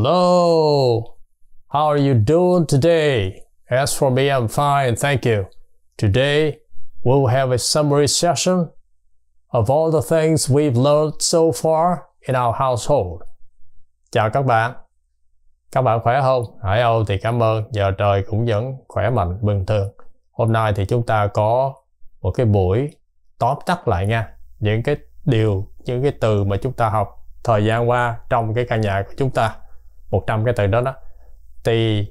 Hello, how are you doing today? As for me, I'm fine, thank you. Today, we'll have a summary session of all the things we've learned so far in our household. Chào các bạn, các bạn khỏe không? Hải Âu thì cảm ơn, giờ trời cũng vẫn khỏe mạnh bình thường. Hôm nay thì chúng ta có một cái buổi tóm tắt lại nha, những cái điều, những cái từ mà chúng ta học thời gian qua trong cái căn nhà của chúng ta 100 cái từ đó đó thì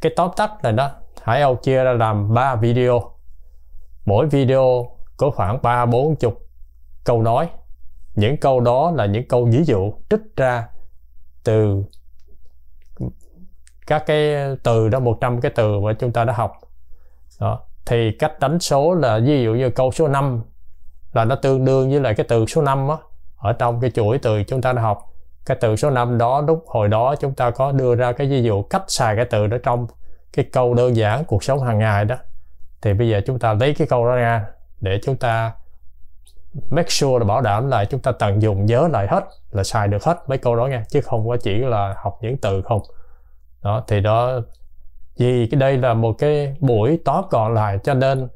cái tóm tắt này đó Hải Âu chia ra làm 3 video mỗi video có khoảng ba bốn chục câu nói những câu đó là những câu ví dụ trích ra từ các cái từ đó 100 cái từ mà chúng ta đã học đó. thì cách đánh số là ví dụ như câu số 5 là nó tương đương với lại cái từ số 5 đó, ở trong cái chuỗi từ chúng ta đã học cái từ số 5 đó lúc hồi đó chúng ta có đưa ra cái ví dụ cách xài cái từ đó trong cái câu đơn giản cuộc sống hàng ngày đó thì bây giờ chúng ta lấy cái câu đó ra để chúng ta make sure là bảo đảm là chúng ta tận dụng nhớ lại hết là xài được hết mấy câu đó nha chứ không có chỉ là học những từ không đó thì đó vì cái đây là một cái buổi tóm còn lại cho nên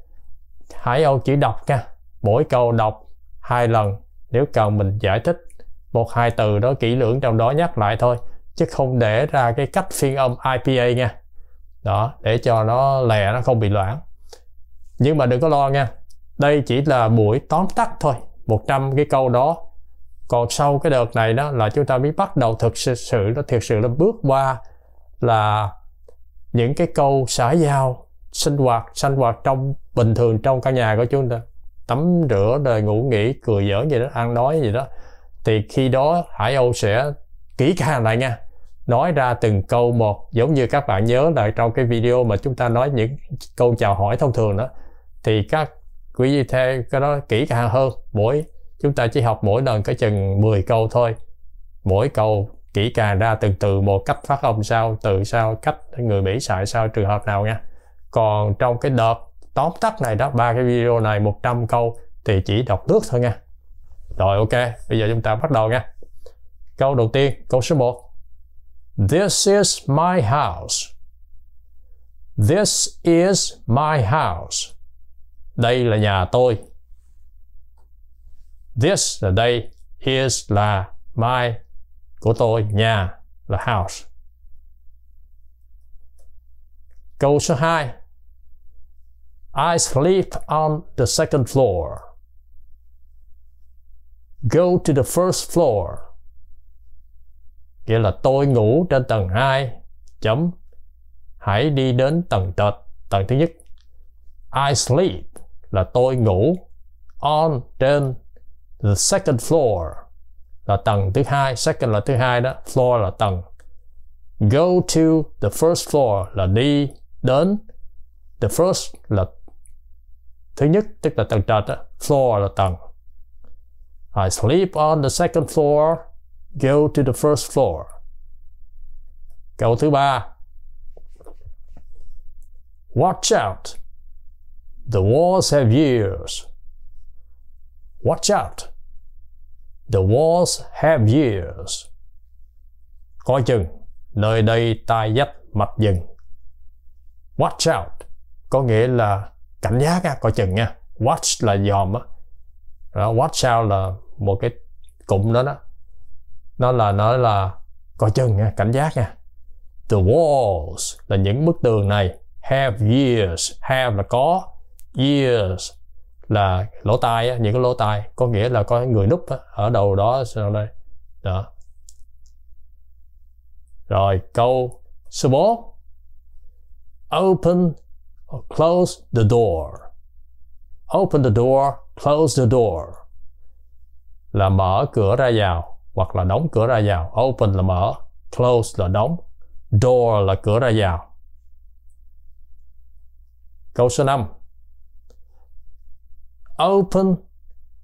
hãy ông chỉ đọc nha mỗi câu đọc hai lần nếu cần mình giải thích một hai từ đó kỹ lưỡng trong đó nhắc lại thôi chứ không để ra cái cách phiên âm IPA nha đó để cho nó lẹ nó không bị loãng nhưng mà đừng có lo nha đây chỉ là buổi tóm tắt thôi 100 cái câu đó còn sau cái đợt này đó là chúng ta mới bắt đầu thực sự nó thực sự là bước qua là những cái câu xã giao sinh hoạt sinh hoạt trong bình thường trong căn nhà của chúng ta tắm rửa đời ngủ nghỉ cười giỡn gì đó ăn nói gì đó thì khi đó Hải Âu sẽ kỹ càng lại nha nói ra từng câu một giống như các bạn nhớ là trong cái video mà chúng ta nói những câu chào hỏi thông thường đó thì các quý vị theo cái đó kỹ càng hơn mỗi chúng ta chỉ học mỗi lần cái chừng 10 câu thôi mỗi câu kỹ càng ra từng từ một cách phát âm sao từ sao cách người Mỹ xài sao trường hợp nào nha còn trong cái đợt tóm tắt này đó ba cái video này 100 câu thì chỉ đọc nước thôi nha rồi ok, bây giờ chúng ta bắt đầu nha. Câu đầu tiên, câu số 1. This is my house. This is my house. Đây là nhà tôi. This là đây, is là my của tôi, nhà là house. Câu số 2. I sleep on the second floor. Go to the first floor. Nghĩa là tôi ngủ trên tầng 2. Chấm. Hãy đi đến tầng trệt, tầng thứ nhất. I sleep là tôi ngủ on trên the second floor là tầng thứ hai, second là thứ hai đó, floor là tầng. Go to the first floor là đi đến the first là thứ nhất tức là tầng trệt đó, floor là tầng. I sleep on the second floor, go to the first floor. Câu thứ ba. Watch out. The walls have ears. Watch out. The walls have ears. Coi chừng, nơi đây tai dách mặt dừng. Watch out có nghĩa là cảnh giác á, coi chừng nha. Watch là dòm á, đó, watch out là một cái cụm đó đó nó là nói là coi chừng nha cảnh giác nha the walls là những bức tường này have years have là có years là lỗ tai á những cái lỗ tai có nghĩa là có người núp á ở đầu đó sao đây đó rồi câu số 4 open or close the door open the door Close the door là mở cửa ra vào hoặc là đóng cửa ra vào. Open là mở, close là đóng, door là cửa ra vào. Câu số 5. Open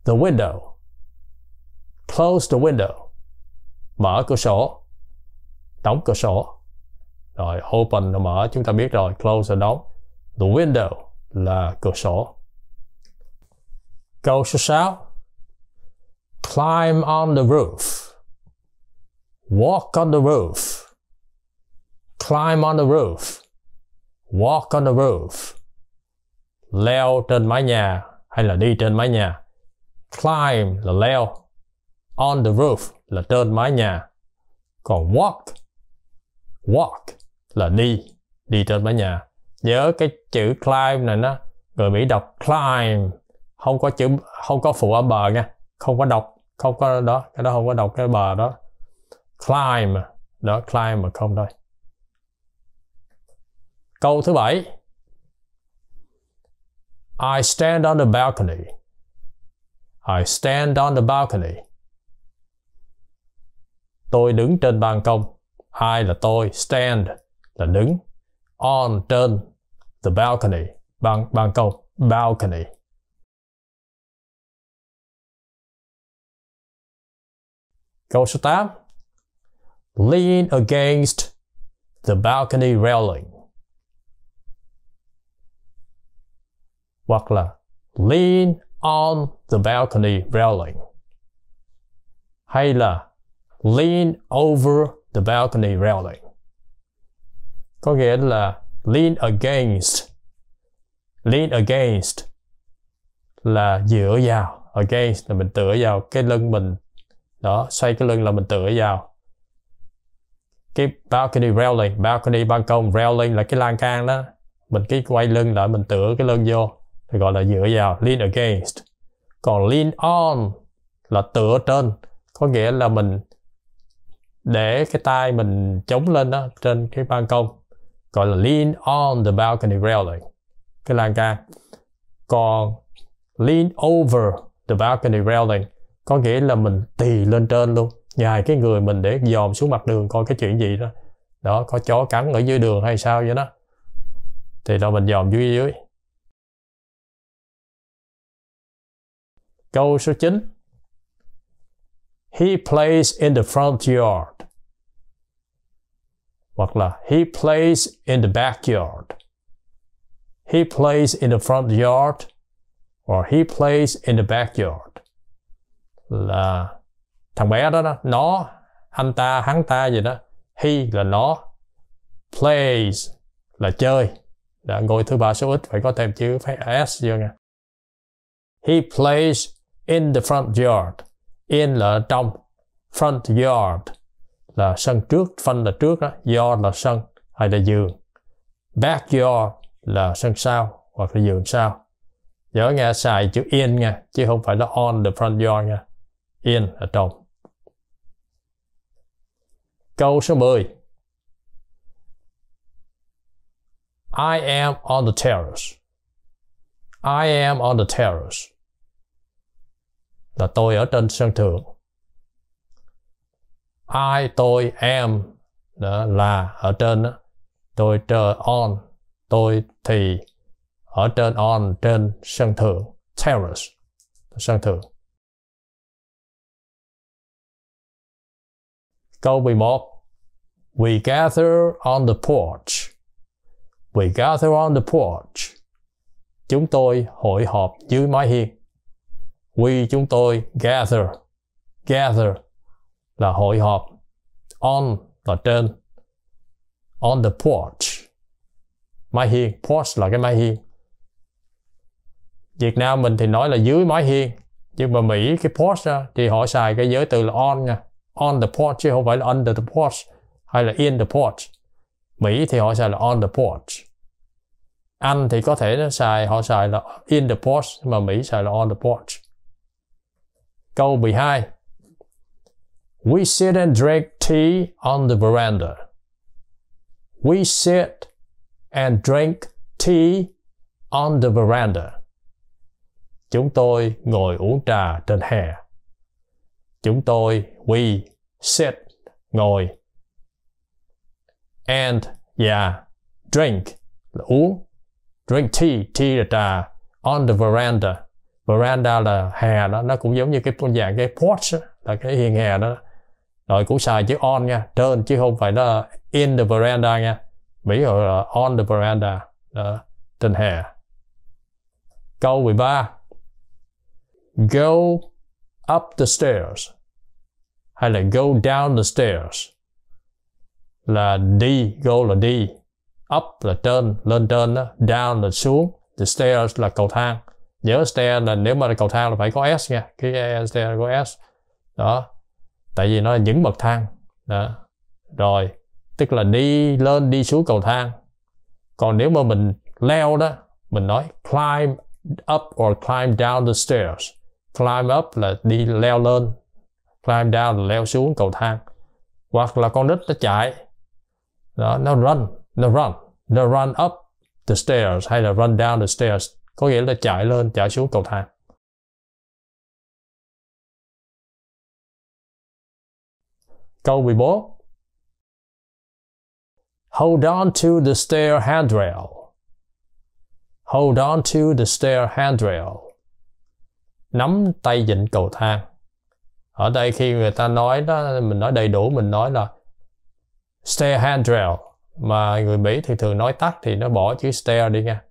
the window. Close the window. Mở cửa sổ. Đóng cửa sổ. Rồi open là mở, chúng ta biết rồi, close là đóng. The window là cửa sổ. Go số 6 Climb on the roof Walk on the roof Climb on the roof Walk on the roof Leo trên mái nhà hay là đi trên mái nhà Climb là leo On the roof là trên mái nhà Còn walk Walk là đi Đi trên mái nhà Nhớ cái chữ climb này nó Người Mỹ đọc climb không có chữ không có phụ ở bờ nha không có đọc không có đó cái đó không có đọc cái bờ đó climb đó climb mà không thôi câu thứ bảy I stand on the balcony I stand on the balcony tôi đứng trên ban công I là tôi stand là đứng on trên the balcony ban ban công balcony Câu số 8 Lean against the balcony railing hoặc là lean on the balcony railing hay là lean over the balcony railing có nghĩa là lean against lean against là dựa vào against là mình tựa vào cái lưng mình đó xoay cái lưng là mình tựa vào cái balcony railing balcony ban công railing là cái lan can đó mình cái quay lưng lại mình tựa cái lưng vô thì gọi là dựa vào lean against còn lean on là tựa trên có nghĩa là mình để cái tay mình chống lên đó trên cái ban công gọi là lean on the balcony railing cái lan can còn lean over the balcony railing có nghĩa là mình tì lên trên luôn nhài cái người mình để dòm xuống mặt đường coi cái chuyện gì đó đó có chó cắn ở dưới đường hay sao vậy đó thì đó mình dòm dưới dưới câu số 9 he plays in the front yard hoặc là he plays in the backyard he plays in the front yard or he plays in the backyard là thằng bé đó đó nó anh ta hắn ta gì đó he là nó plays là chơi đã ngôi thứ ba số ít phải có thêm chữ phải s vô nha he plays in the front yard in là trong front yard là sân trước phân là trước đó yard là sân hay là giường backyard là sân sau hoặc là giường sau nhớ nghe xài chữ in nha chứ không phải là on the front yard nha in ở trong. Câu số 10. I am on the terrace. I am on the terrace. Là tôi ở trên sân thượng. I, tôi, am đó là ở trên đó. Tôi trời on, tôi thì ở trên on trên sân thượng, terrace, sân thượng. Câu 11 We gather on the porch. We gather on the porch. Chúng tôi hội họp dưới mái hiên. We chúng tôi gather. Gather là hội họp. On là trên. On the porch. Mái hiên. Porch là cái mái hiên. Việt Nam mình thì nói là dưới mái hiên. Nhưng mà Mỹ cái porch đó, thì họ xài cái giới từ là on nha on the porch chứ không phải là under the porch hay là in the porch Mỹ thì họ xài là on the porch Anh thì có thể nó xài họ xài là in the porch mà Mỹ xài là on the porch câu 12 We sit and drink tea on the veranda We sit and drink tea on the veranda chúng tôi ngồi uống trà trên hè Chúng tôi, we, sit, ngồi. And, yeah, drink, là uống. Drink tea, tea là trà. On the veranda, veranda là hè đó, nó cũng giống như cái con dạng cái porch là cái hiên hè đó. Rồi cũng xài chữ on nha, trên chứ không phải nó in the veranda nha. Mỹ gọi là on the veranda, đó, trên hè. Câu 13. Go up the stairs hay là go down the stairs là đi go là đi up là trên lên trên đó, down là xuống the stairs là cầu thang nhớ stair là nếu mà là cầu thang là phải có s nha cái stair có s đó tại vì nó là những bậc thang đó rồi tức là đi lên đi xuống cầu thang còn nếu mà mình leo đó mình nói climb up or climb down the stairs climb up là đi leo lên climb down leo xuống cầu thang hoặc là con nít nó chạy đó nó run nó run nó run up the stairs hay là run down the stairs có nghĩa là chạy lên chạy xuống cầu thang Câu 14 Hold on to the stair handrail. Hold on to the stair handrail. Nắm tay vịn cầu thang ở đây khi người ta nói đó mình nói đầy đủ mình nói là stair handrail mà người Mỹ thì thường nói tắt thì nó bỏ chữ stair đi nha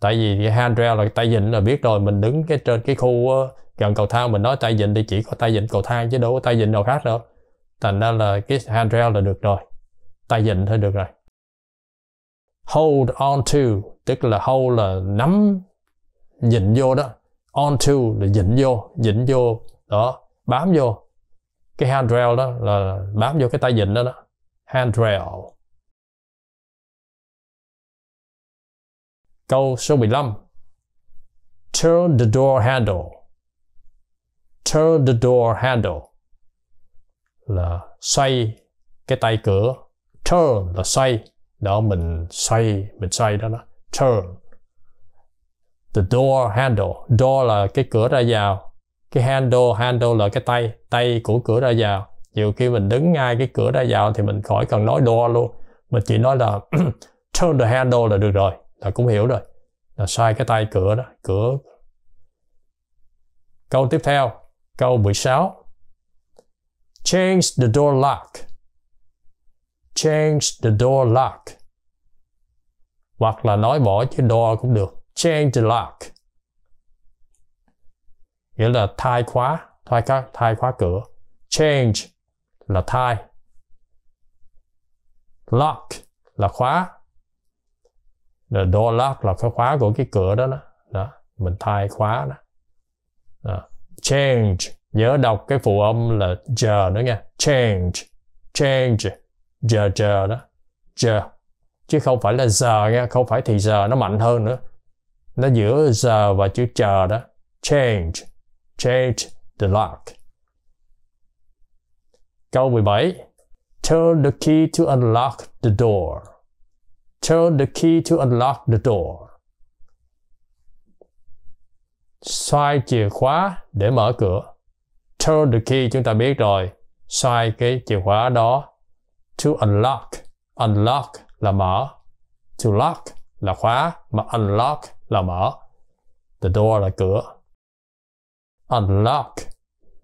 tại vì cái handrail là tay vịn là biết rồi mình đứng cái trên cái khu ờ, gần cầu thang mình nói tay vịn thì chỉ có tay vịn cầu thang chứ đâu có tay vịn nào khác đâu thành ra là cái handrail là được rồi tay vịn thôi được rồi hold on to tức là hold là nắm dịnh vô đó on to là dịnh vô dịnh vô đó bám vô cái handrail đó là bám vô cái tay vịn đó đó handrail câu số 15 turn the door handle turn the door handle là xoay cái tay cửa turn là xoay đó mình xoay mình xoay đó đó turn the door handle door là cái cửa ra vào cái handle handle là cái tay tay của cửa ra vào nhiều khi mình đứng ngay cái cửa ra vào thì mình khỏi cần nói door luôn mình chỉ nói là turn the handle là được rồi là cũng hiểu rồi là sai cái tay cửa đó cửa câu tiếp theo câu 16 change the door lock change the door lock hoặc là nói bỏ chữ door cũng được change the lock nghĩa là thay khóa thay khóa thai khóa cửa change là thay, lock là khóa The door lock là cái khóa của cái cửa đó đó, đó. mình thay khóa đó. đó change nhớ đọc cái phụ âm là giờ nữa nha change change giờ giờ đó giờ chứ không phải là giờ nha không phải thì giờ nó mạnh hơn nữa nó giữa giờ và chữ chờ đó change change the lock. Câu 17 Turn the key to unlock the door. Turn the key to unlock the door. Xoay chìa khóa để mở cửa. Turn the key chúng ta biết rồi. Xoay cái chìa khóa đó. To unlock. Unlock là mở. To lock là khóa. Mà unlock là mở. The door là cửa unlock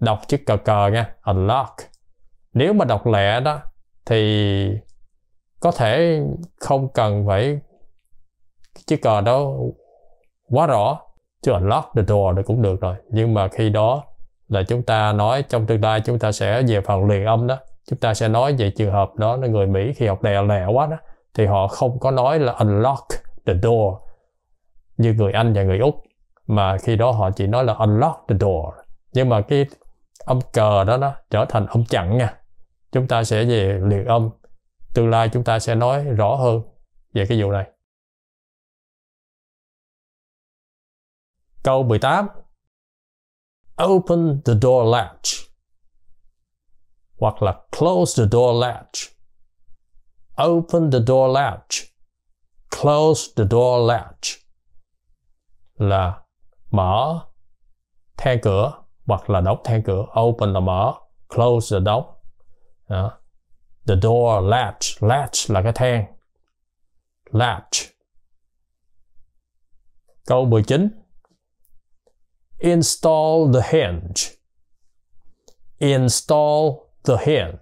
đọc chữ cờ cờ nha unlock nếu mà đọc lẹ đó thì có thể không cần phải chữ cờ đó quá rõ chứ unlock the door thì cũng được rồi nhưng mà khi đó là chúng ta nói trong tương lai chúng ta sẽ về phần liền âm đó chúng ta sẽ nói về trường hợp đó là người Mỹ khi học lẹ lẹ quá đó thì họ không có nói là unlock the door như người Anh và người Úc mà khi đó họ chỉ nói là unlock the door nhưng mà cái âm cờ đó nó trở thành âm chặn nha chúng ta sẽ về luyện âm tương lai chúng ta sẽ nói rõ hơn về cái vụ này câu 18 open the door latch hoặc là close the door latch open the door latch close the door latch là mở the cửa hoặc là đóng the cửa open là mở close là đóng đó. the door latch latch là cái then latch câu 19 install the hinge install the hinge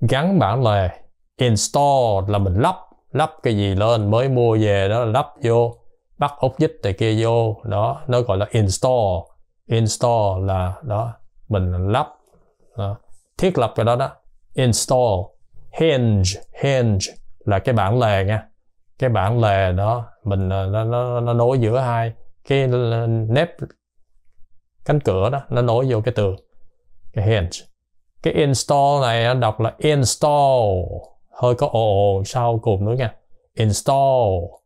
gắn bản lề install là mình lắp lắp cái gì lên mới mua về đó là lắp vô bắt ốc dít này kia vô đó nó gọi là install install là đó mình lắp đó. thiết lập cái đó đó install hinge hinge là cái bản lề nha cái bản lề đó mình ờ, nó nó nó nối giữa hai cái nếp cánh cửa đó nó nối vô cái tường cái hinge cái install này nó đọc là install hơi có ồ, ồ sau cùng nữa nha install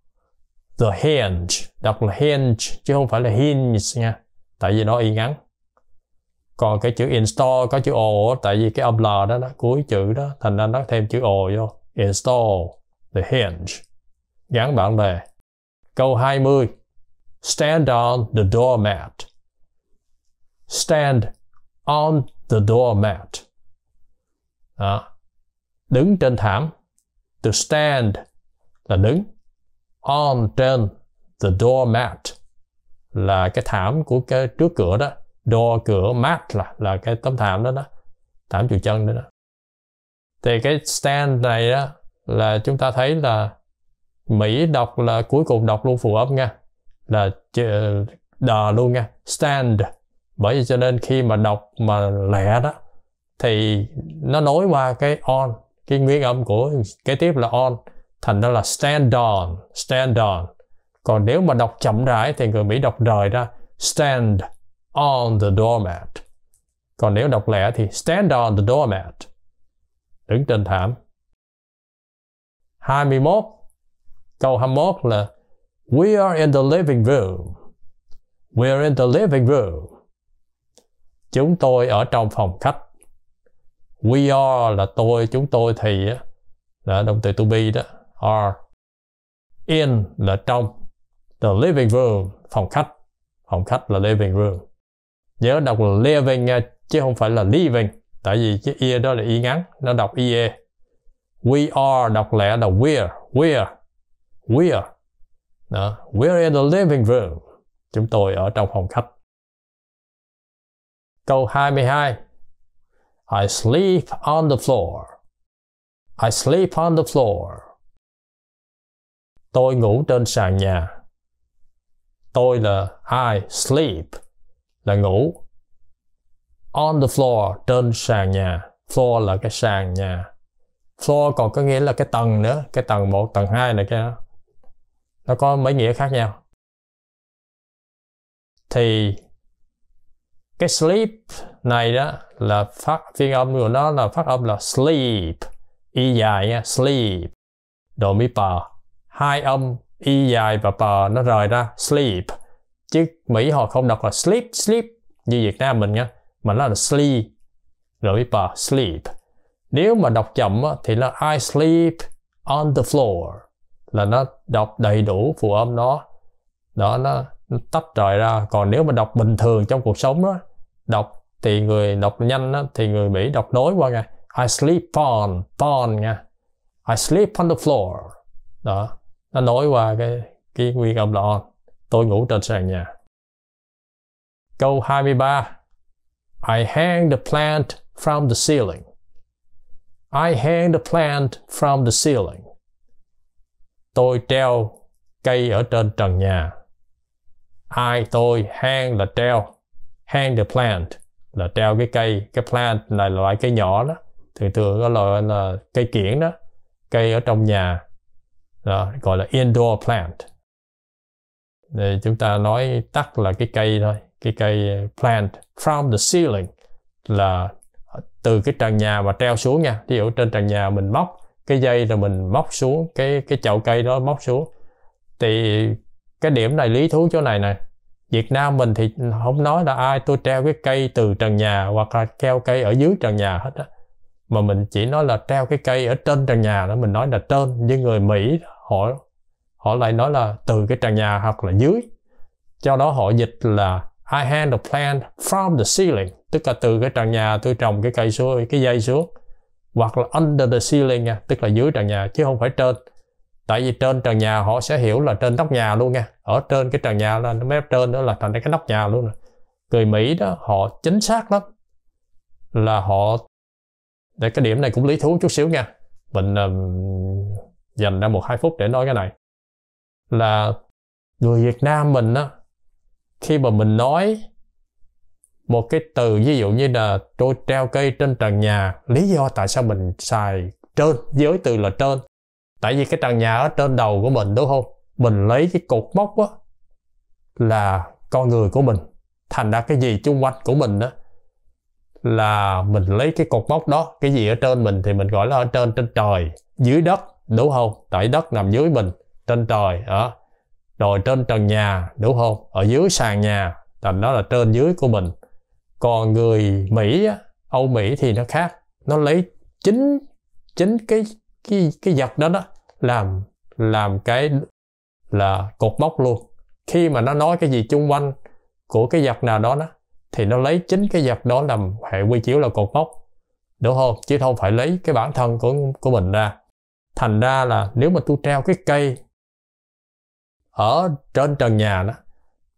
the hinge đọc là hinge chứ không phải là hinge nha tại vì nó y ngắn còn cái chữ install có chữ o tại vì cái âm l đó, đó cuối chữ đó thành ra nó thêm chữ o vô install the hinge gắn bản đề câu 20 stand on the doormat stand on the doormat đó. đứng trên thảm to stand là đứng on trên the doormat là cái thảm của cái trước cửa đó door cửa mat là là cái tấm thảm đó đó thảm chùi chân đó đó thì cái stand này đó là chúng ta thấy là Mỹ đọc là cuối cùng đọc luôn phù âm nha là đờ luôn nha stand bởi vì cho nên khi mà đọc mà lẻ đó thì nó nối qua cái on cái nguyên âm của kế tiếp là on thành ra là stand on stand on còn nếu mà đọc chậm rãi thì người Mỹ đọc rời ra stand on the doormat còn nếu đọc lẹ thì stand on the doormat đứng trên thảm 21 câu 21 là we are in the living room we are in the living room chúng tôi ở trong phòng khách we are là tôi chúng tôi thì là động từ to be đó are in là trong the living room phòng khách phòng khách là living room nhớ đọc là living nha chứ không phải là living tại vì cái ear đó là y ngắn nó đọc ie we are đọc lẽ là we're we're we're đó. we're in the living room chúng tôi ở trong phòng khách câu 22 I sleep on the floor I sleep on the floor Tôi ngủ trên sàn nhà. Tôi là I sleep là ngủ. On the floor trên sàn nhà. Floor là cái sàn nhà. Floor còn có nghĩa là cái tầng nữa, cái tầng 1, tầng 2 này kia. Nó có mấy nghĩa khác nhau. Thì cái sleep này đó là phát phiên âm của nó là phát âm là sleep y dài nha sleep đồ mi pa hai âm y dài và p nó rời ra sleep chứ mỹ họ không đọc là sleep sleep như việt nam mình nha mà nó là sleep rồi với p sleep nếu mà đọc chậm á thì là I sleep on the floor là nó đọc đầy đủ phụ âm đó đó nó, nó tách rời ra còn nếu mà đọc bình thường trong cuộc sống đó đọc thì người đọc nhanh á thì người Mỹ đọc nối qua nha I sleep on on nha I sleep on the floor đó nó nối qua cái cái nguyên âm lọ tôi ngủ trên sàn nhà câu 23 I hang the plant from the ceiling I hang the plant from the ceiling tôi treo cây ở trên trần nhà I tôi hang là treo hang the plant là treo cái cây cái plant là loại cây nhỏ đó thường thường có loại là cây kiển đó cây ở trong nhà đó, gọi là indoor plant Đây, chúng ta nói tắt là cái cây thôi cái cây ờ, plant from the ceiling là từ cái trần nhà mà treo xuống nha ví dụ trên trần nhà mình móc cái dây rồi mình móc xuống cái cái chậu cây đó móc xuống thì cái điểm này lý thú chỗ này nè Việt Nam mình thì không nói là ai tôi treo cái cây từ trần nhà hoặc là treo cây ở dưới trần nhà hết á mà mình chỉ nói là treo cái cây ở trên trần nhà đó mình nói là trên như người Mỹ họ họ lại nói là từ cái trần nhà hoặc là dưới cho đó họ dịch là I hand the plant from the ceiling tức là từ cái trần nhà tôi trồng cái cây xuống cái dây xuống hoặc là under the ceiling nha tức là dưới trần nhà chứ không phải trên tại vì trên trần nhà họ sẽ hiểu là trên nóc nhà luôn nha ở trên cái trần nhà là nó mép trên đó là thành cái nóc nhà luôn rồi người Mỹ đó họ chính xác lắm là họ để cái điểm này cũng lý thú chút xíu nha mình um, dành ra một hai phút để nói cái này là người Việt Nam mình á khi mà mình nói một cái từ ví dụ như là tôi treo cây trên trần nhà lý do tại sao mình xài trên giới từ là trên tại vì cái trần nhà ở trên đầu của mình đúng không mình lấy cái cột mốc á là con người của mình thành ra cái gì chung quanh của mình đó là mình lấy cái cột mốc đó cái gì ở trên mình thì mình gọi là ở trên trên trời dưới đất đúng không tại đất nằm dưới mình trên trời đó rồi trên trần nhà đúng không ở dưới sàn nhà thành đó là trên dưới của mình còn người mỹ âu mỹ thì nó khác nó lấy chính chính cái cái cái vật đó đó làm làm cái là cột mốc luôn khi mà nó nói cái gì chung quanh của cái vật nào đó đó thì nó lấy chính cái vật đó làm hệ quy chiếu là cột mốc đúng không chứ không phải lấy cái bản thân của của mình ra thành ra là nếu mà tôi treo cái cây ở trên trần nhà đó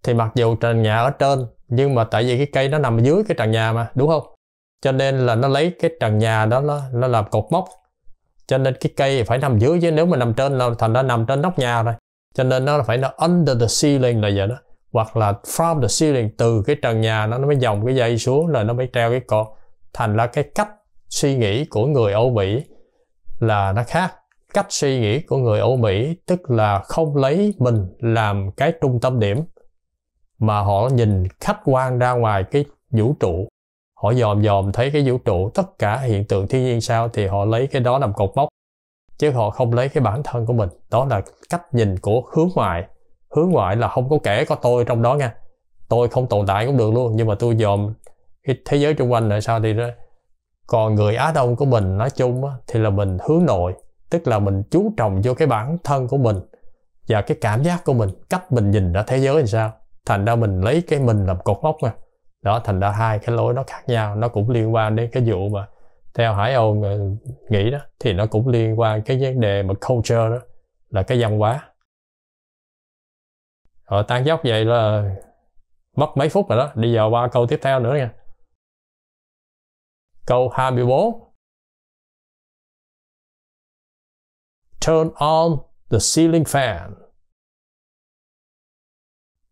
thì mặc dù trần nhà ở trên nhưng mà tại vì cái cây nó nằm dưới cái trần nhà mà đúng không cho nên là nó lấy cái trần nhà đó nó, nó làm cột mốc cho nên cái cây phải nằm dưới chứ nếu mà nằm trên là thành ra nằm trên nóc nhà rồi cho nên nó phải nó under the ceiling là vậy đó hoặc là from the ceiling từ cái trần nhà nó nó mới dòng cái dây xuống là nó mới treo cái cột thành ra cái cách suy nghĩ của người Âu Mỹ là nó khác cách suy nghĩ của người Âu Mỹ tức là không lấy mình làm cái trung tâm điểm mà họ nhìn khách quan ra ngoài cái vũ trụ họ dòm dòm thấy cái vũ trụ tất cả hiện tượng thiên nhiên sao thì họ lấy cái đó làm cột mốc chứ họ không lấy cái bản thân của mình đó là cách nhìn của hướng ngoại hướng ngoại là không có kẻ có tôi trong đó nha tôi không tồn tại cũng được luôn nhưng mà tôi dòm cái thế giới xung quanh là sao đi đó còn người Á Đông của mình nói chung thì là mình hướng nội tức là mình chú trọng vô cái bản thân của mình và cái cảm giác của mình cách mình nhìn ra thế giới làm sao thành ra mình lấy cái mình làm cột mốc mà đó thành ra hai cái lối nó khác nhau nó cũng liên quan đến cái vụ mà theo hải âu nghĩ đó thì nó cũng liên quan cái vấn đề mà culture đó là cái văn hóa họ tan dốc vậy là mất mấy phút rồi đó đi vào ba câu tiếp theo nữa nha câu 24 Turn on the ceiling fan.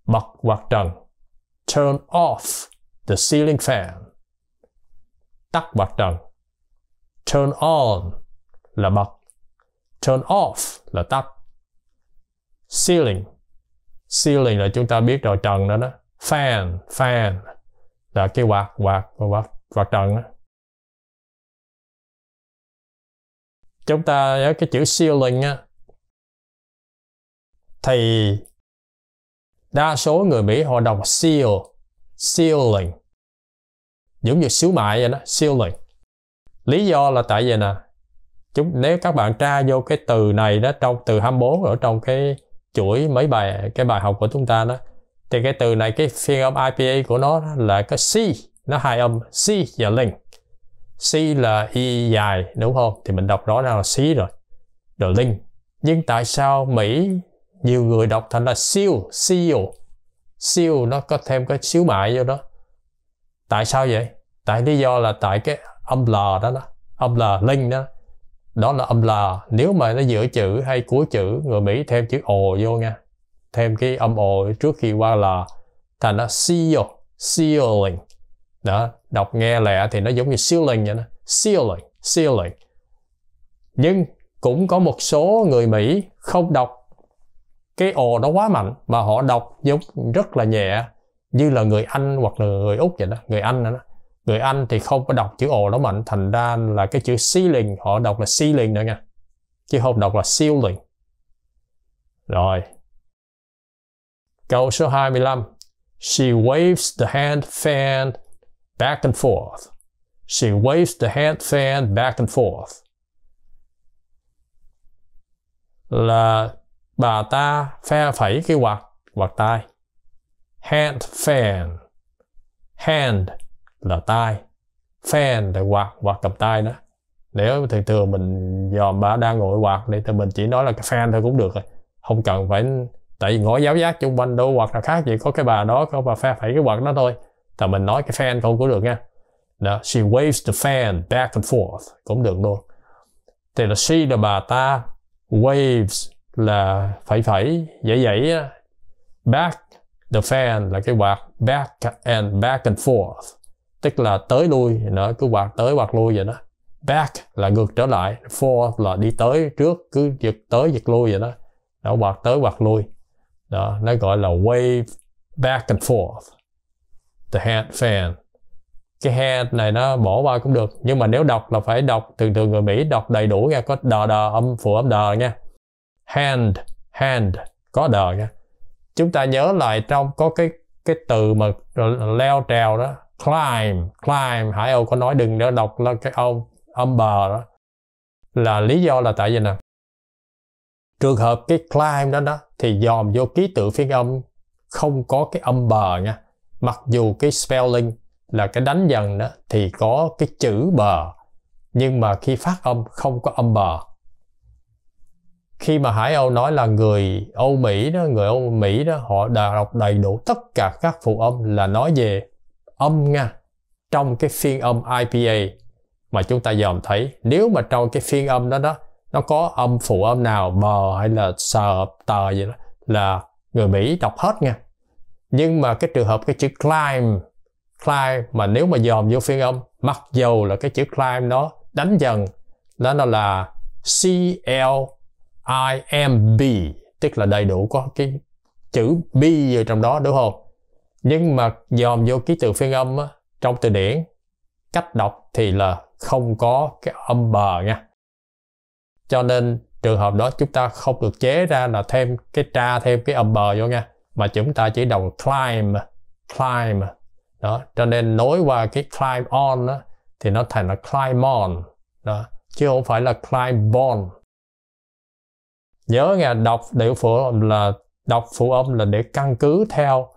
Bật quạt trần. Turn off the ceiling fan. Tắt quạt trần. Turn on là bật. Turn off là tắt. Ceiling. Ceiling là chúng ta biết rồi trần đó đó. Fan, fan là cái quạt, quạt, quạt, quạt trần đó. chúng ta nhớ cái chữ ceiling á thì đa số người Mỹ họ đọc seal ceiling giống như xíu mại vậy đó ceiling lý do là tại vì nè chúng nếu các bạn tra vô cái từ này đó trong từ 24 ở trong cái chuỗi mấy bài cái bài học của chúng ta đó thì cái từ này cái phiên âm IPA của nó là cái C nó hai âm C và link C là Y dài đúng không? Thì mình đọc rõ ra là C rồi. The link. Nhưng tại sao Mỹ nhiều người đọc thành là seal, siêu. seal nó có thêm cái xíu mại vô đó. Tại sao vậy? Tại lý do là tại cái âm L đó đó. Âm L, link đó. Đó là âm L. Nếu mà nó giữa chữ hay cuối chữ, người Mỹ thêm chữ o vô nha. Thêm cái âm o trước khi qua L. Thành là siêu, sealing đó đọc nghe lẹ thì nó giống như ceiling vậy đó ceiling ceiling nhưng cũng có một số người Mỹ không đọc cái ồ đó quá mạnh mà họ đọc giống rất là nhẹ như là người Anh hoặc là người Úc vậy đó người Anh đó người Anh thì không có đọc chữ ồ đó mạnh thành ra là cái chữ ceiling họ đọc là ceiling nữa nha chứ không đọc là ceiling rồi câu số 25 she waves the hand fan back and forth. She waves the hand fan back and forth. Là bà ta phe phẩy cái quạt, quạt tay. Hand fan. Hand là tay. Fan là quạt, quạt cầm tay đó. Nếu thường thường mình dòm bà đang ngồi quạt đi thì mình chỉ nói là cái fan thôi cũng được rồi. Không cần phải tại vì ngõ giáo giác chung quanh đâu hoặc là khác gì có cái bà đó có bà phe phẩy cái quạt đó thôi là mình nói cái fan không cũng được nha đó, she waves the fan back and forth cũng được luôn thì là she là bà ta waves là phải phẩy dãy dãy back the fan là cái quạt back and back and forth tức là tới lui nó cứ quạt tới quạt lui vậy đó back là ngược trở lại forth là đi tới trước cứ giật tới giật lui vậy đó nó quạt tới quạt lui đó nó gọi là wave back and forth the head fan cái head này nó bỏ qua cũng được nhưng mà nếu đọc là phải đọc thường thường người Mỹ đọc đầy đủ nha có đờ đờ âm phụ âm đờ nha hand hand có đờ nha chúng ta nhớ lại trong có cái cái từ mà leo trèo đó climb climb Hải Âu có nói đừng nữa đọc là cái âm âm bờ đó là lý do là tại vì nè trường hợp cái climb đó đó thì dòm vô ký tự phiên âm không có cái âm bờ nha mặc dù cái spelling là cái đánh dần đó thì có cái chữ bờ nhưng mà khi phát âm không có âm bờ khi mà Hải Âu nói là người Âu Mỹ đó, người Âu Mỹ đó họ đã đọc đầy đủ tất cả các phụ âm là nói về âm nga trong cái phiên âm IPA mà chúng ta dòm thấy nếu mà trong cái phiên âm đó đó nó có âm phụ âm nào bờ hay là sờ tờ gì đó là người Mỹ đọc hết nha nhưng mà cái trường hợp cái chữ climb climb mà nếu mà dòm vô phiên âm mặc dầu là cái chữ climb nó đánh dần đó nó là C L I M B tức là đầy đủ có cái chữ B ở trong đó đúng không nhưng mà dòm vô ký tự phiên âm á, trong từ điển cách đọc thì là không có cái âm bờ nha cho nên trường hợp đó chúng ta không được chế ra là thêm cái tra thêm cái âm bờ vô nha mà chúng ta chỉ đồng climb climb đó cho nên nối qua cái climb on đó, thì nó thành là climb on đó chứ không phải là climb on nhớ nghe đọc điệu phụ âm là đọc phụ âm là để căn cứ theo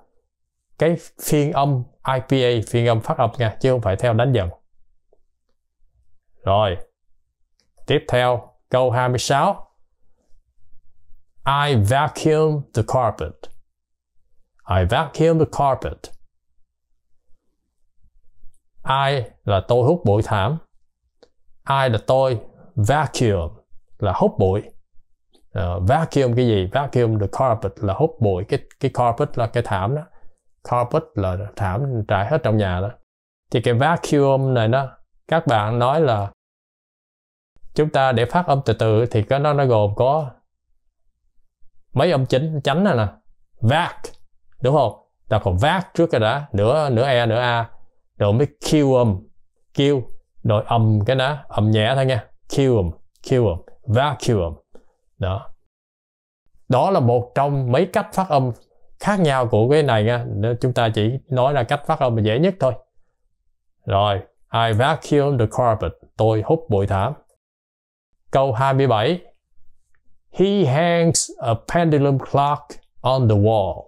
cái phiên âm IPA phiên âm phát âm nha chứ không phải theo đánh dần rồi tiếp theo câu 26 I vacuum the carpet I vacuum the carpet. Ai là tôi hút bụi thảm. Ai là tôi. Vacuum là hút bụi. Uh, vacuum cái gì? Vacuum the carpet là hút bụi. Cái cái carpet là cái thảm đó. Carpet là thảm trải hết trong nhà đó. Thì cái vacuum này đó, các bạn nói là chúng ta để phát âm từ từ thì cái nó nó gồm có mấy âm chính chánh này nè vac đúng không ta còn vác trước cái đã nửa nửa e nửa a rồi mới kêu âm kêu rồi âm cái đó âm nhẹ thôi nha kêu âm kêu âm vacuum đó đó là một trong mấy cách phát âm khác nhau của cái này nha chúng ta chỉ nói là cách phát âm dễ nhất thôi rồi I vacuum the carpet tôi hút bụi thảm câu 27 he hangs a pendulum clock on the wall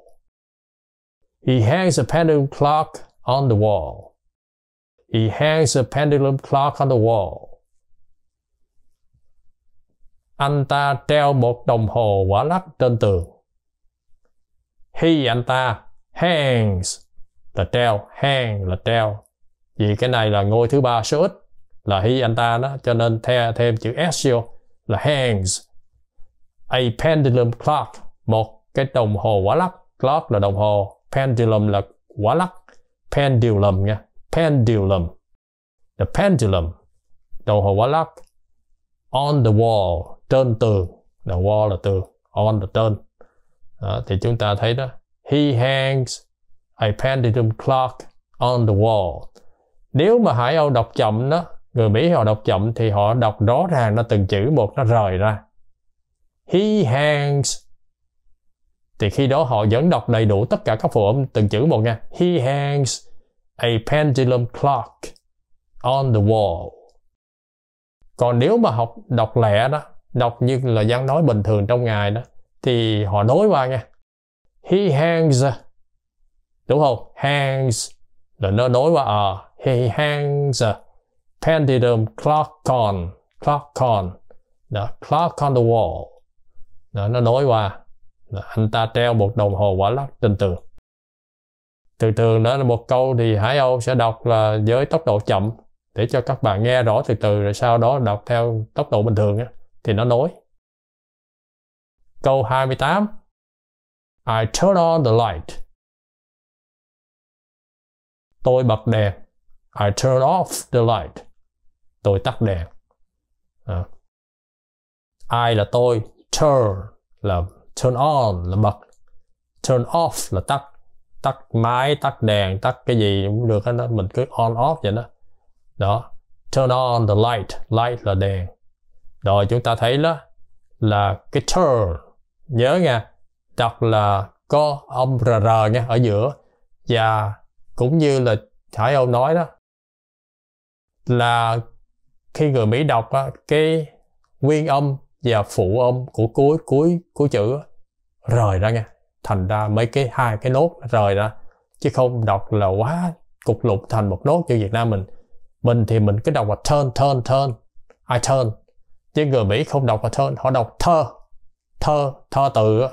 He hangs a pendulum clock on the wall. He hangs a pendulum clock on the wall. Anh ta treo một đồng hồ quả lắc trên tường. He anh ta hangs là treo, hang là treo. Vì cái này là ngôi thứ ba số ít là he anh ta đó, cho nên the, thêm chữ s vô là hangs. A pendulum clock, một cái đồng hồ quả lắc, clock là đồng hồ, pendulum là quả lắc pendulum nha pendulum the pendulum đầu hồ quả lắc on the wall trên tường the wall là tường on là trên đó, thì chúng ta thấy đó he hangs a pendulum clock on the wall nếu mà hải âu đọc chậm đó người mỹ họ đọc chậm thì họ đọc rõ ràng nó từng chữ một nó rời ra he hangs thì khi đó họ vẫn đọc đầy đủ tất cả các phụ âm từng chữ một nha. He hangs a pendulum clock on the wall. Còn nếu mà học đọc lẹ đó, đọc như là văn nói bình thường trong ngày đó, thì họ nối qua nha. He hangs, đúng không? Hangs, là nó nối qua à. He hangs a pendulum clock on, clock on, đó, clock on the wall. Đó, nó nối qua là anh ta treo một đồng hồ quả lắc trên tường từ tường đó là một câu thì hải âu sẽ đọc là với tốc độ chậm để cho các bạn nghe rõ từ từ rồi sau đó đọc theo tốc độ bình thường thì nó nối câu 28 I turn on the light tôi bật đèn I turn off the light tôi tắt đèn à. I là tôi turn là turn on là bật turn off là tắt tắt máy tắt đèn tắt cái gì cũng được hết đó mình cứ on off vậy đó đó turn on the light light là đèn rồi chúng ta thấy đó là cái turn nhớ nha đọc là có âm r r nha ở giữa và cũng như là Hải Âu nói đó là khi người Mỹ đọc á, cái nguyên âm và phụ âm của cuối cuối cuối chữ rời ra nghe thành ra mấy cái hai cái nốt rời ra chứ không đọc là quá cục lục thành một nốt như Việt Nam mình mình thì mình cứ đọc là turn turn turn I turn chứ người Mỹ không đọc là turn họ đọc thơ thơ thơ từ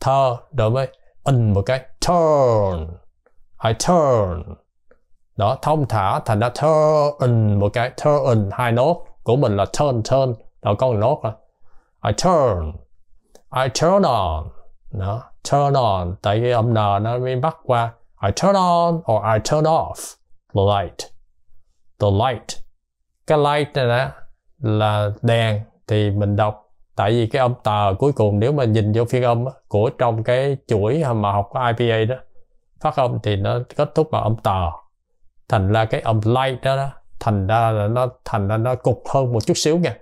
thơ rồi mới in một cái turn I turn đó thông thả thành ra turn một cái turn hai nốt của mình là turn turn đó có một nốt I turn I turn on đó turn on tại cái âm n nó mới bắt qua I turn on or I turn off the light the light cái light này đó là đèn thì mình đọc tại vì cái âm tờ cuối cùng nếu mà nhìn vô phiên âm của trong cái chuỗi mà học IPA đó phát âm thì nó kết thúc bằng âm tờ thành ra cái âm light đó, đó thành ra là nó thành ra nó cục hơn một chút xíu nha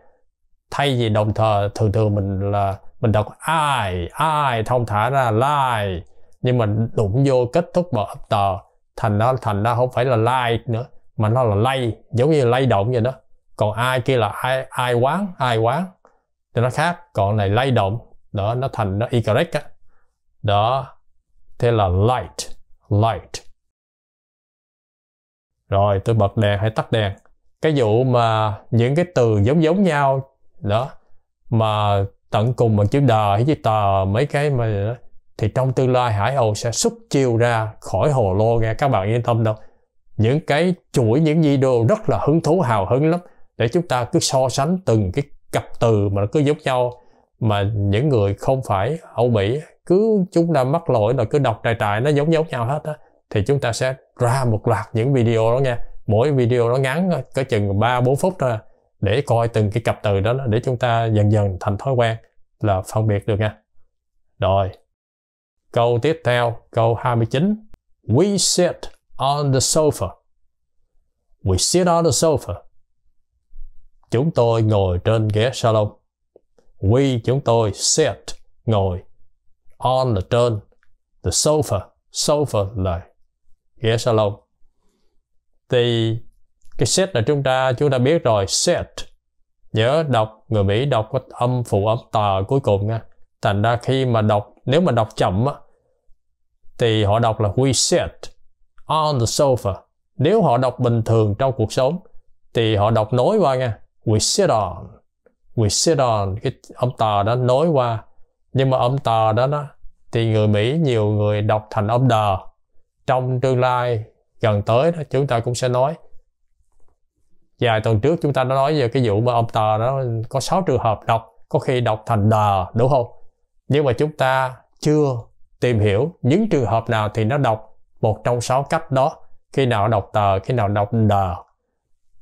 thay vì động thờ thường thường mình là mình đọc ai ai thông thả ra like nhưng mình đụng vô kết thúc bằng ấp tờ thành nó thành ra không phải là like nữa mà nó là lay giống như lay động vậy đó còn ai kia là ai ai quán ai quán thì nó khác còn này lay động đó nó thành nó incorrect á đó thế là light light rồi tôi bật đèn hay tắt đèn cái vụ mà những cái từ giống giống nhau đó mà tận cùng mà chữ đờ hay chữ tờ mấy cái mà đó, thì trong tương lai hải âu sẽ xuất chiêu ra khỏi hồ lô nghe các bạn yên tâm đâu những cái chuỗi những video rất là hứng thú hào hứng lắm để chúng ta cứ so sánh từng cái cặp từ mà nó cứ giống nhau mà những người không phải Âu Mỹ cứ chúng ta mắc lỗi là cứ đọc trại trại nó giống giống nhau hết á thì chúng ta sẽ ra một loạt những video đó nha mỗi video nó ngắn có chừng 3 4 phút thôi à để coi từng cái cặp từ đó để chúng ta dần dần thành thói quen là phân biệt được nha. Rồi. Câu tiếp theo, câu 29. We sit on the sofa. We sit on the sofa. Chúng tôi ngồi trên ghế salon. We chúng tôi sit ngồi on là trên the sofa sofa là ghế salon thì cái set là chúng ta chúng ta biết rồi set nhớ đọc người Mỹ đọc có âm phụ âm tờ cuối cùng nha thành ra khi mà đọc nếu mà đọc chậm á thì họ đọc là we sit on the sofa nếu họ đọc bình thường trong cuộc sống thì họ đọc nối qua nha we sit on we sit on cái âm tờ đó nối qua nhưng mà âm tờ đó đó thì người Mỹ nhiều người đọc thành âm đờ trong tương lai gần tới đó chúng ta cũng sẽ nói dài tuần trước chúng ta đã nói về cái vụ mà ông tờ nó có 6 trường hợp đọc có khi đọc thành đờ đúng không nhưng mà chúng ta chưa tìm hiểu những trường hợp nào thì nó đọc một trong sáu cách đó khi nào đọc tờ khi nào đọc đờ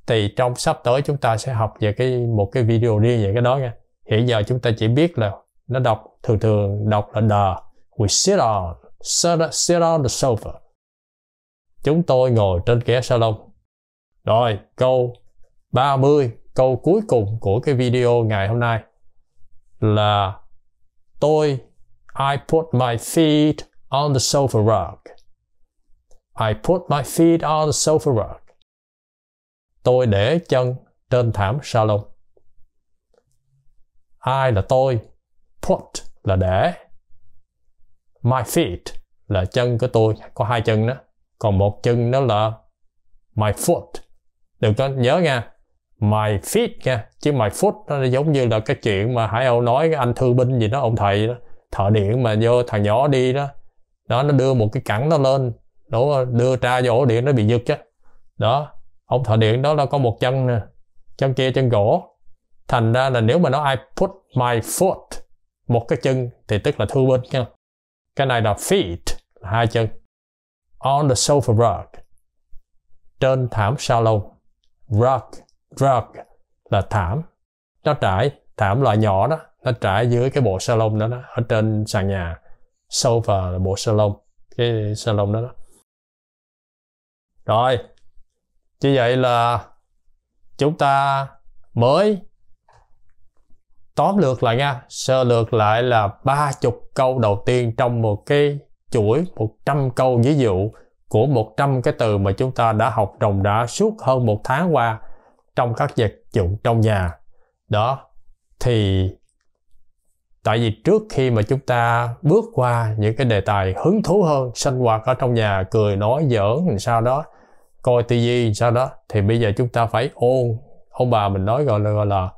thì trong sắp tới chúng ta sẽ học về cái một cái video riêng về cái đó nha hiện giờ chúng ta chỉ biết là nó đọc thường thường đọc là đờ we sit on sit on the sofa chúng tôi ngồi trên ghế salon rồi câu 30 câu cuối cùng của cái video ngày hôm nay là tôi I put my feet on the sofa rug. I put my feet on the sofa rug. Tôi để chân trên thảm salon. Ai là tôi? Put là để. My feet là chân của tôi. Có hai chân đó. Còn một chân đó là my foot. Đừng có nhớ nha my feet nha chứ my foot nó giống như là cái chuyện mà hải âu nói cái anh thư binh gì đó ông thầy đó thợ điện mà vô thằng nhỏ đi đó đó nó đưa một cái cẳng nó lên nó đưa tra vô ổ điện nó bị giật chứ đó ông thợ điện đó nó có một chân nè chân kia chân gỗ thành ra là nếu mà nó I put my foot một cái chân thì tức là thư binh nha cái này là feet là hai chân on the sofa rug trên thảm salon rug drug là thảm nó trải thảm loại nhỏ đó nó trải dưới cái bộ salon đó, đó ở trên sàn nhà sofa là bộ salon cái salon đó, đó rồi như vậy là chúng ta mới tóm lược lại nha sơ lược lại là ba chục câu đầu tiên trong một cái chuỗi 100 câu ví dụ của 100 cái từ mà chúng ta đã học rồng đã suốt hơn một tháng qua trong các vật dụng trong nhà đó thì tại vì trước khi mà chúng ta bước qua những cái đề tài hứng thú hơn sinh hoạt ở trong nhà cười nói giỡn làm sao đó coi tivi làm sao đó thì bây giờ chúng ta phải ôn ông bà mình nói gọi là gọi là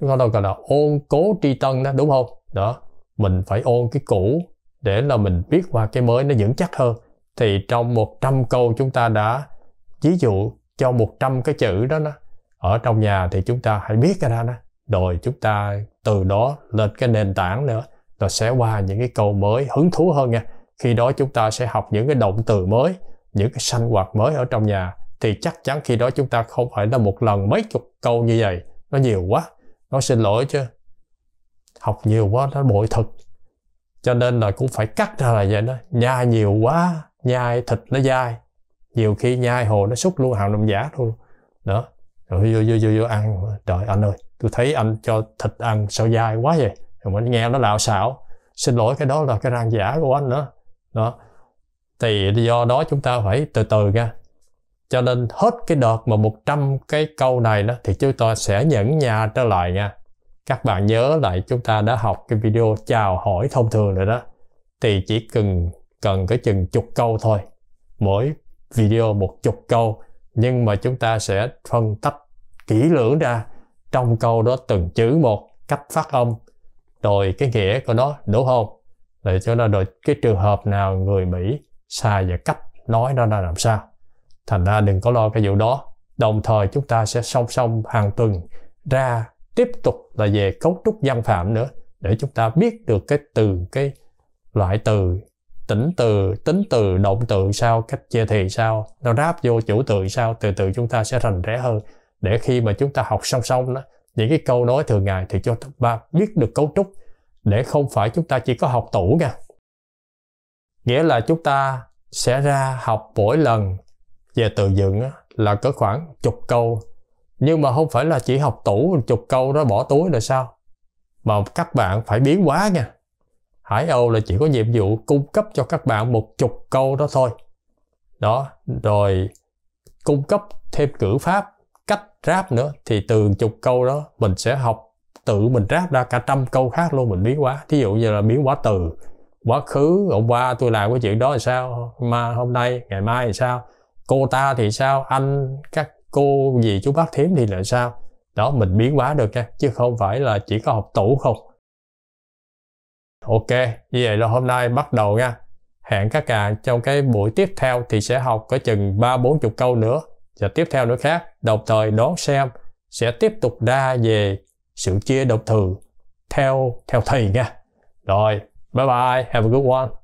gọi là, gọi là ôn cố tri tân đó đúng không đó mình phải ôn cái cũ để là mình biết qua cái mới nó vững chắc hơn thì trong 100 câu chúng ta đã ví dụ cho 100 cái chữ đó nó ở trong nhà thì chúng ta hãy biết cái đó đó rồi chúng ta từ đó lên cái nền tảng nữa rồi sẽ qua những cái câu mới hứng thú hơn nha khi đó chúng ta sẽ học những cái động từ mới những cái sanh hoạt mới ở trong nhà thì chắc chắn khi đó chúng ta không phải là một lần mấy chục câu như vậy nó nhiều quá nó xin lỗi chứ học nhiều quá nó bội thực cho nên là cũng phải cắt ra là vậy đó nhai nhiều quá nhai thịt nó dai nhiều khi nhai hồ nó xúc luôn hàm nông giả luôn đó rồi vô vô vô, vô ăn trời anh ơi tôi thấy anh cho thịt ăn sao dai quá vậy rồi mình nghe nó lạo xạo xin lỗi cái đó là cái răng giả của anh đó đó thì do đó chúng ta phải từ từ nha cho nên hết cái đợt mà 100 cái câu này đó thì chúng ta sẽ nhẫn nhà trở lại nha các bạn nhớ lại chúng ta đã học cái video chào hỏi thông thường rồi đó thì chỉ cần cần cái chừng chục câu thôi mỗi video một chục câu nhưng mà chúng ta sẽ phân tách kỹ lưỡng ra trong câu đó từng chữ một cách phát âm rồi cái nghĩa của nó đúng không để cho nó rồi cái trường hợp nào người Mỹ xài và cách nói nó là làm sao thành ra đừng có lo cái vụ đó đồng thời chúng ta sẽ song song hàng tuần ra tiếp tục là về cấu trúc văn phạm nữa để chúng ta biết được cái từ cái loại từ tính từ tính từ động từ sao cách chia thì sao nó ráp vô chủ từ sao từ từ chúng ta sẽ rành rẽ hơn để khi mà chúng ta học song song đó những cái câu nói thường ngày thì cho chúng ta biết được cấu trúc để không phải chúng ta chỉ có học tủ nha nghĩa là chúng ta sẽ ra học mỗi lần về từ vựng là có khoảng chục câu nhưng mà không phải là chỉ học tủ chục câu đó bỏ túi là sao mà các bạn phải biến quá nha Hải Âu là chỉ có nhiệm vụ cung cấp cho các bạn một chục câu đó thôi. Đó, rồi cung cấp thêm cử pháp, cách ráp nữa thì từ chục câu đó mình sẽ học tự mình ráp ra cả trăm câu khác luôn mình biến quá. Thí dụ như là biến quá từ quá khứ, hôm qua tôi làm cái chuyện đó thì sao, mà hôm nay, ngày mai thì sao, cô ta thì sao, anh, các cô gì chú bác thím thì là sao. Đó mình biến quá được nha, chứ không phải là chỉ có học tủ không Ok, như vậy là hôm nay bắt đầu nha. Hẹn các bạn trong cái buổi tiếp theo thì sẽ học có chừng 3-40 câu nữa và tiếp theo nữa khác. Đồng thời đón xem sẽ tiếp tục đa về sự chia độc thừa theo theo thầy nha. Rồi, bye bye, have a good one.